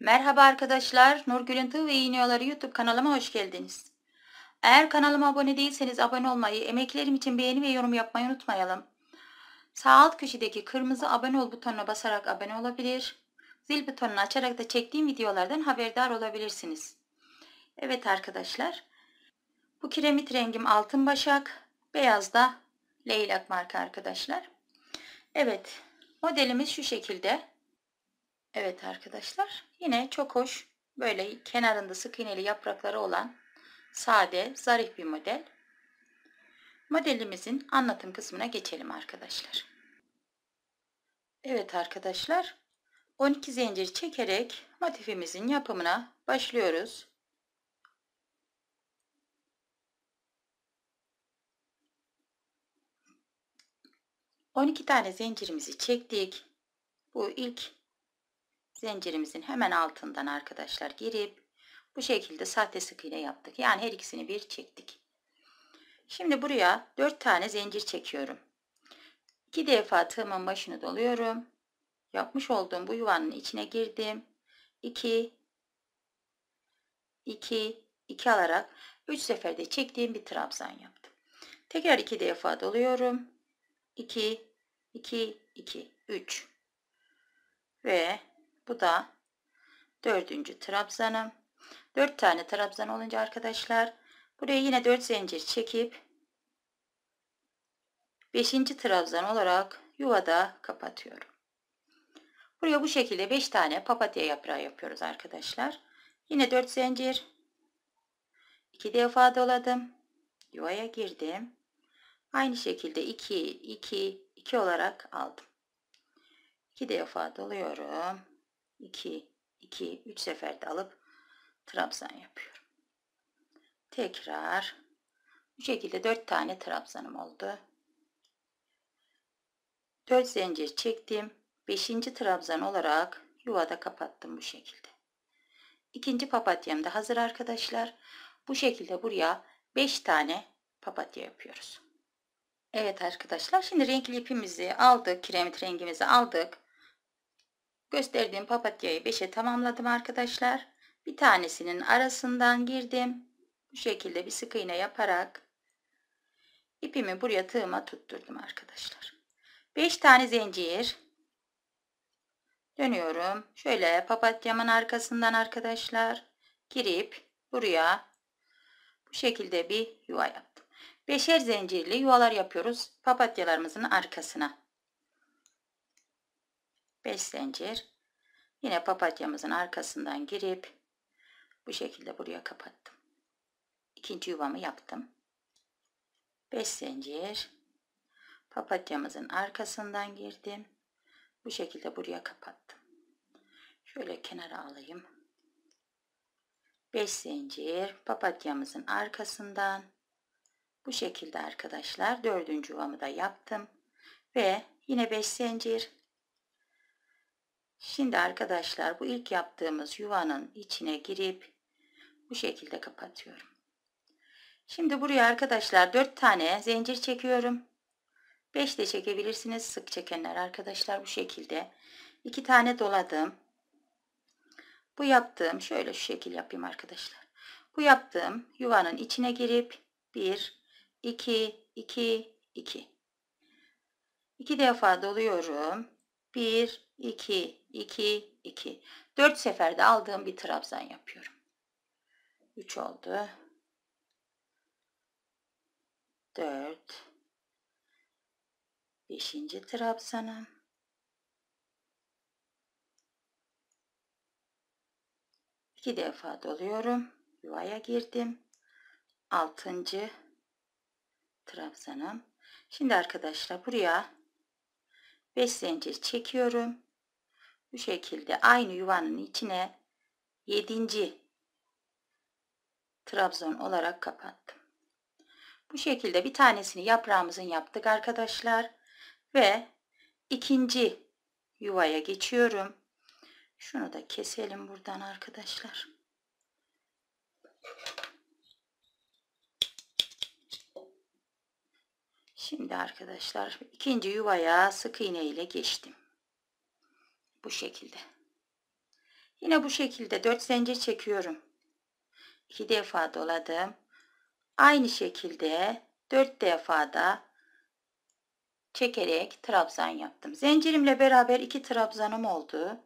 Merhaba arkadaşlar, Nurgül'ün Tığ ve İğniyorları YouTube kanalıma hoş geldiniz. Eğer kanalıma abone değilseniz abone olmayı, emeklerim için beğeni ve yorum yapmayı unutmayalım. Sağ alt köşedeki kırmızı abone ol butonuna basarak abone olabilir. Zil butonunu açarak da çektiğim videolardan haberdar olabilirsiniz. Evet arkadaşlar, bu kiremit rengim altın başak, beyaz da leylak marka arkadaşlar. Evet, modelimiz şu şekilde. Evet arkadaşlar yine çok hoş böyle kenarında sık iğneli yaprakları olan sade zarif bir model. Modelimizin anlatım kısmına geçelim arkadaşlar. Evet arkadaşlar 12 zincir çekerek motifimizin yapımına başlıyoruz. On iki tane zincirimizi çektik. Bu ilk zincirimizin hemen altından arkadaşlar girip bu şekilde sahte sık iğne yaptık. Yani her ikisini bir çektik. Şimdi buraya 4 tane zincir çekiyorum. 2 defa tığımın başını doluyorum. Yapmış olduğum bu yuvanın içine girdim. 2 2 2 alarak 3 seferde çektiğim bir trabzan yaptım. Tekrar 2 defa doluyorum. 2 2 2 3 ve bu da dördüncü trabzanım. Dört tane trabzan olunca arkadaşlar buraya yine dört zincir çekip beşinci trabzan olarak yuvada kapatıyorum. Buraya bu şekilde beş tane papatya yaprağı yapıyoruz arkadaşlar. Yine dört zincir. 2 defa doladım. Yuvaya girdim. Aynı şekilde 2 2 2 olarak aldım. 2 defa doluyorum. 2, 2, 3 seferde alıp trabzan yapıyorum. Tekrar bu şekilde 4 tane trabzanım oldu. 4 zincir çektim. 5. trabzan olarak yuvada kapattım bu şekilde. İkinci papatyam da hazır arkadaşlar. Bu şekilde buraya 5 tane papatya yapıyoruz. Evet arkadaşlar şimdi renkli ipimizi aldık. Kiremit rengimizi aldık. Gösterdiğim papatyayı 5'e tamamladım arkadaşlar. Bir tanesinin arasından girdim. Bu şekilde bir sık iğne yaparak ipimi buraya tığıma tutturdum arkadaşlar. 5 tane zincir. Dönüyorum. Şöyle papatyamın arkasından arkadaşlar girip buraya bu şekilde bir yuva yaptım. Beşer zincirli yuvalar yapıyoruz papatyalarımızın arkasına. 5 zincir. Yine papatyamızın arkasından girip bu şekilde buraya kapattım. İkinci yuvamı yaptım. 5 zincir. Papatyamızın arkasından girdim. Bu şekilde buraya kapattım. Şöyle kenara alayım. 5 zincir papatyamızın arkasından bu şekilde arkadaşlar dördüncü yuvamı da yaptım ve yine 5 zincir Şimdi arkadaşlar bu ilk yaptığımız yuvanın içine girip bu şekilde kapatıyorum. Şimdi buraya arkadaşlar 4 tane zincir çekiyorum. 5 de çekebilirsiniz sık çekenler arkadaşlar bu şekilde. 2 tane doladım. Bu yaptığım şöyle şu şekil yapayım arkadaşlar. Bu yaptığım yuvanın içine girip 1 2 2 2 2 defa doluyorum. 1, 2, 2, 2. 4 seferde aldığım bir trabzan yapıyorum. 3 oldu. 4. 5. trabzanım. İki defa doluyorum. Yuvaya girdim. Altıncı trabzanım. Şimdi arkadaşlar buraya 5 zincir çekiyorum. Bu şekilde aynı yuvanın içine 7. trabzon olarak kapattım. Bu şekilde bir tanesini yaprağımızın yaptık arkadaşlar. Ve ikinci yuvaya geçiyorum. Şunu da keselim buradan arkadaşlar. Şimdi arkadaşlar ikinci yuvaya sık iğne ile geçtim. Bu şekilde. Yine bu şekilde 4 zincir çekiyorum. 2 defa doladım. Aynı şekilde 4 defa da çekerek trabzan yaptım. Zincirimle beraber 2 trabzanım oldu.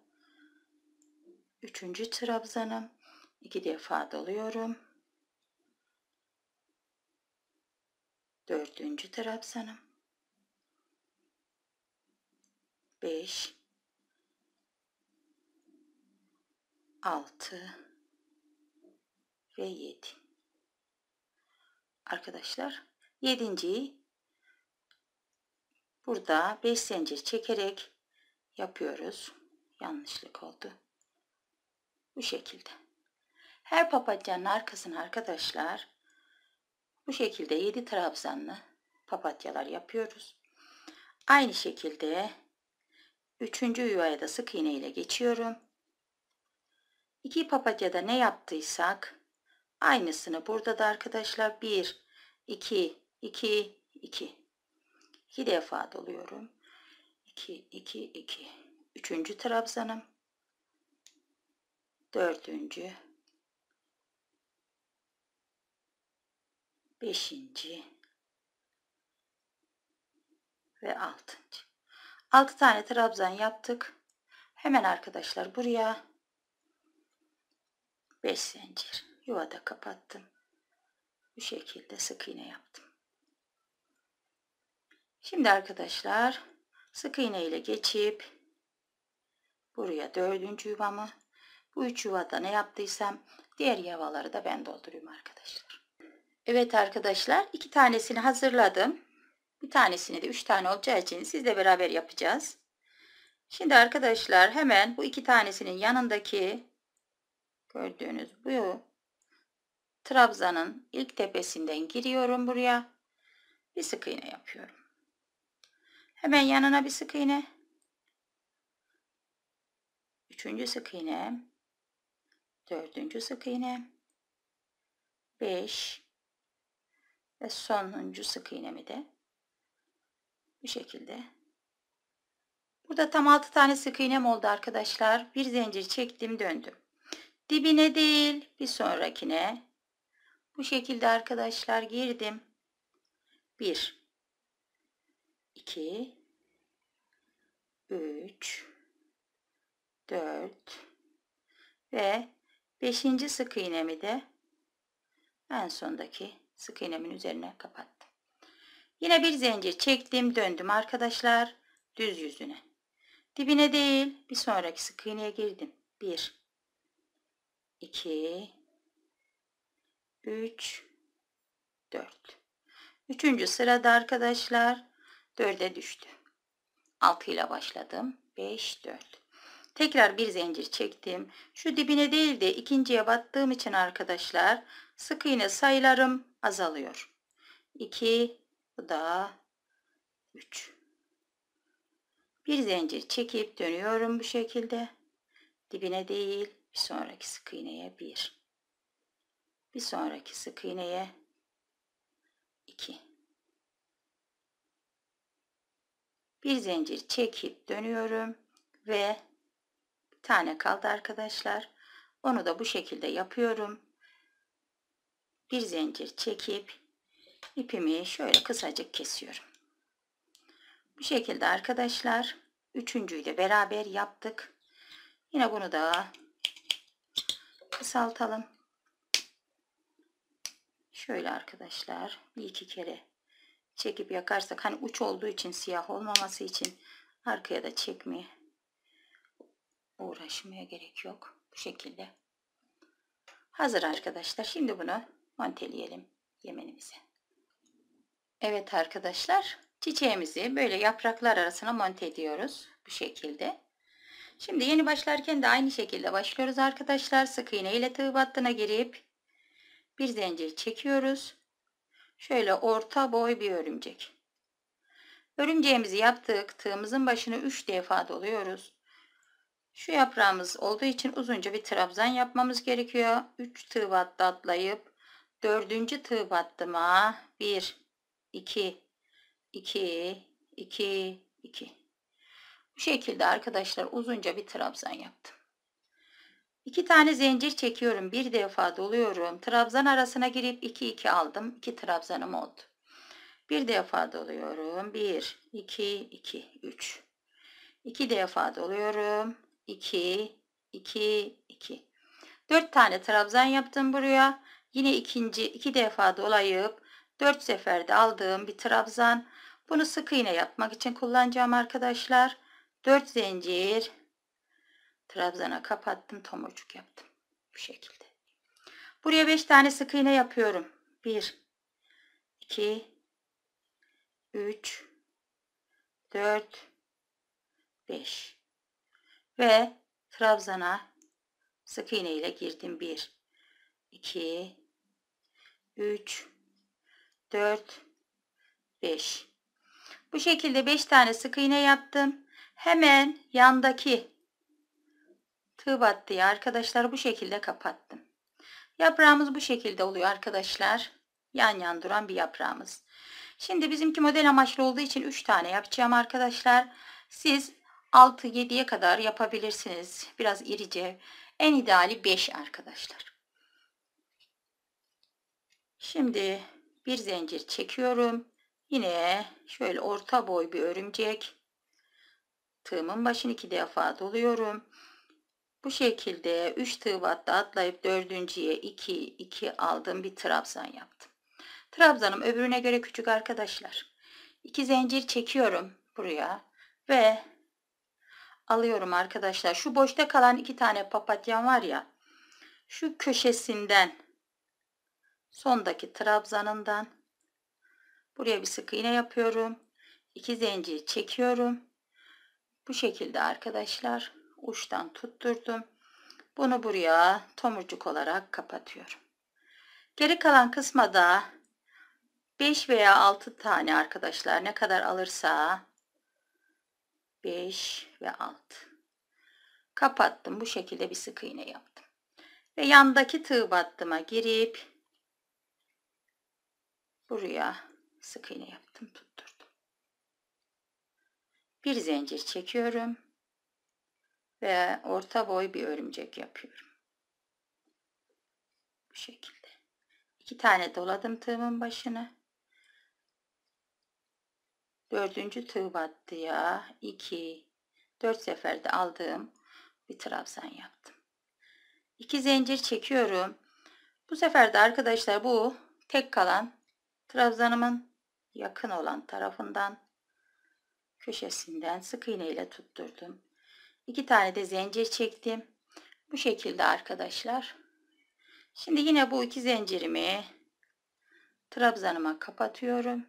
3. trabzanım. 2 defa doluyorum. dördüncü trabzanım Beş, altı ve yedi. arkadaşlar yedinciyi burada beş zincir çekerek yapıyoruz yanlışlık oldu bu şekilde her papacanın arkasına arkadaşlar bu şekilde 7 trabzanlı papatyalar yapıyoruz. Aynı şekilde 3. yuvaya da sık iğne ile geçiyorum. 2 papatyada ne yaptıysak aynısını burada da arkadaşlar 1 2 2 2 2 defa doluyorum. 2 2 2 3. trabzanım 4. beşinci ve altıncı. Altı tane trabzan yaptık. Hemen arkadaşlar buraya beş zincir yuvada kapattım. Bu şekilde sık iğne yaptım. Şimdi arkadaşlar sık iğne ile geçip buraya dördüncü yuvamı bu üç yuvada ne yaptıysam diğer yuvaları da ben dolduruyorum arkadaşlar. Evet arkadaşlar iki tanesini hazırladım. Bir tanesini de üç tane olacağı için sizle beraber yapacağız. Şimdi arkadaşlar hemen bu iki tanesinin yanındaki gördüğünüz bu trabzanın ilk tepesinden giriyorum buraya. Bir sık iğne yapıyorum. Hemen yanına bir sık iğne. Üçüncü sık iğne. Dördüncü sık iğne. Beş ve sonuncu sık iğnemi de bu şekilde burada tam 6 tane sık iğnem oldu arkadaşlar bir zincir çektim döndüm dibine değil bir sonrakine bu şekilde arkadaşlar girdim 1 2 3 4 ve 5. sık iğnemi de en sondaki sık iğnemin üzerine kapattım. Yine bir zincir çektim döndüm arkadaşlar düz yüzüne. Dibine değil bir sonraki sık iğneye girdim. 1 2 3 4 Üçüncü sırada arkadaşlar dörde düştü. 6 ile başladım. 5 4 Tekrar bir zincir çektim. Şu dibine değil de ikinciye battığım için arkadaşlar sık iğne sayılarım azalıyor. 2 bu da 3. Bir zincir çekip dönüyorum bu şekilde. Dibine değil bir sonraki sık iğneye 1. Bir sonraki sık iğneye 2. Bir zincir çekip dönüyorum ve tane kaldı arkadaşlar. Onu da bu şekilde yapıyorum. Bir zincir çekip ipimi şöyle kısacık kesiyorum. Bu şekilde arkadaşlar üçüncüyü de beraber yaptık. Yine bunu da kısaltalım. Şöyle arkadaşlar bir iki kere çekip yakarsak hani uç olduğu için siyah olmaması için arkaya da çekmeye uğraşmaya gerek yok. Bu şekilde. Hazır arkadaşlar. Şimdi bunu monteleyelim yemenimizi. Evet arkadaşlar. Çiçeğimizi böyle yapraklar arasına monte ediyoruz. Bu şekilde. Şimdi yeni başlarken de aynı şekilde başlıyoruz arkadaşlar. Sık iğne ile tığ battına girip bir zincir çekiyoruz. Şöyle orta boy bir örümcek. Örümceğimizi yaptık. Tığımızın başını 3 defa doluyoruz. Şu yaprağımız olduğu için uzunca bir trabzan yapmamız gerekiyor. 3 tığ battı atlayıp 4. tığ battıma 1 2 2 2 2 Bu şekilde arkadaşlar uzunca bir trabzan yaptım. 2 tane zincir çekiyorum. Bir defa doluyorum. Trabzan arasına girip 2 2 aldım. 2 trabzanım oldu. Bir defa doluyorum. 1 2 2 3 2 defa doluyorum. 2, 2, 2. 4 tane trabzan yaptım buraya. Yine ikinci iki defa dolayıp 4 seferde aldığım bir trabzan. Bunu sık iğne yapmak için kullanacağım arkadaşlar. 4 zincir trabzana kapattım, tomurcuk yaptım. Bu şekilde. Buraya 5 tane sık iğne yapıyorum. 1 2 3 4 5 ve trabzana sık iğne ile girdim. 1, 2, 3, 4, 5. Bu şekilde 5 tane sık iğne yaptım. Hemen yandaki tığ battığı arkadaşlar bu şekilde kapattım. Yaprağımız bu şekilde oluyor arkadaşlar. Yan yan duran bir yaprağımız. Şimdi bizimki model amaçlı olduğu için 3 tane yapacağım arkadaşlar. Siz 6-7'ye kadar yapabilirsiniz. Biraz irice. En ideali 5 arkadaşlar. Şimdi bir zincir çekiyorum. Yine şöyle orta boy bir örümcek. Tığımın başını iki defa doluyorum. Bu şekilde 3 tığ battı atlayıp dördüncüye 2 2 aldım bir trabzan yaptım. Trabzanım öbürüne göre küçük arkadaşlar. 2 zincir çekiyorum buraya ve alıyorum arkadaşlar. Şu boşta kalan iki tane papatya var ya. Şu köşesinden sondaki trabzanından buraya bir sık iğne yapıyorum. İki zincir çekiyorum. Bu şekilde arkadaşlar uçtan tutturdum. Bunu buraya tomurcuk olarak kapatıyorum. Geri kalan kısma da 5 veya 6 tane arkadaşlar ne kadar alırsa 5 ve 6. Kapattım. Bu şekilde bir sık iğne yaptım. Ve yandaki tığ battıma girip buraya sık iğne yaptım. Tutturdum. Bir zincir çekiyorum. Ve orta boy bir örümcek yapıyorum. Bu şekilde. İki tane doladım tığımın başını. Dördüncü tığ battıya 2 4 seferde aldığım bir trabzan yaptım. 2 zincir çekiyorum. Bu sefer de arkadaşlar bu tek kalan trabzanımın yakın olan tarafından köşesinden sık iğne ile tutturdum. 2 tane de zincir çektim. Bu şekilde arkadaşlar. Şimdi yine bu iki zincirimi trabzanıma kapatıyorum.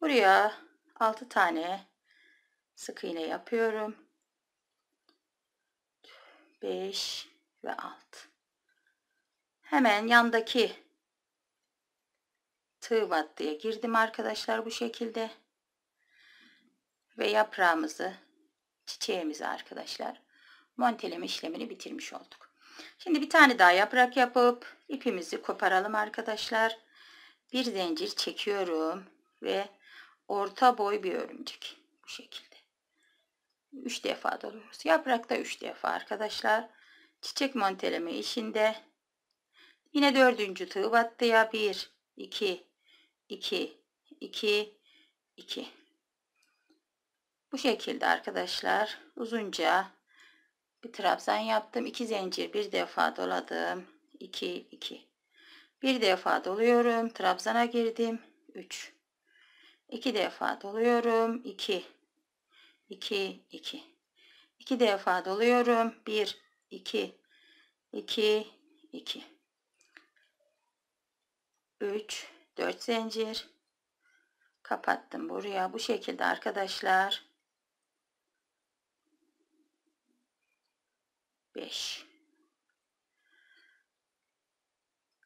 Buraya 6 tane sık iğne yapıyorum. 5 ve 6. Hemen yandaki tığ battıya girdim arkadaşlar bu şekilde. Ve yaprağımızı, çiçeğimizi arkadaşlar monteleme işlemini bitirmiş olduk. Şimdi bir tane daha yaprak yapıp ipimizi koparalım arkadaşlar. Bir zincir çekiyorum ve orta boy bir örümcek. Bu şekilde. 3 defa doluyoruz. Yaprakta 3 defa arkadaşlar. Çiçek monteleme işinde yine dördüncü tığ battıya 1 2 2 2 2 Bu şekilde arkadaşlar uzunca bir trabzan yaptım. 2 zincir bir defa doladım. 2 2 bir defa doluyorum. Trabzana girdim. 3 2 defa doluyorum. 2 2 2 2 defa doluyorum. 1 2 2 2 3 4 zincir kapattım buraya bu şekilde arkadaşlar 5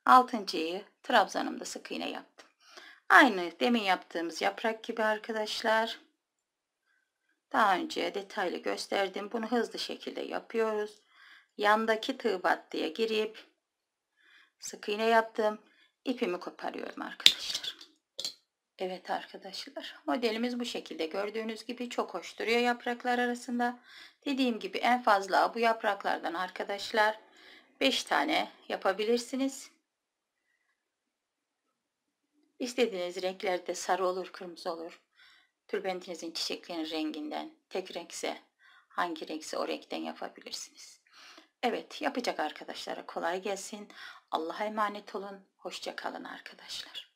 altıncıyı trabzanımda sık iğne yaptım Aynı demin yaptığımız yaprak gibi arkadaşlar. Daha önce detaylı gösterdim. Bunu hızlı şekilde yapıyoruz. Yandaki tığ battıya girip sık iğne yaptım. İpimi koparıyorum arkadaşlar. Evet arkadaşlar modelimiz bu şekilde gördüğünüz gibi çok hoş duruyor yapraklar arasında. Dediğim gibi en fazla bu yapraklardan arkadaşlar 5 tane yapabilirsiniz. İstediğiniz renklerde sarı olur, kırmızı olur. Tülbentinizin çiçeklerin renginden, tek renkse, hangi renkse o renkten yapabilirsiniz. Evet, yapacak arkadaşlara kolay gelsin. Allah'a emanet olun. Hoşçakalın arkadaşlar.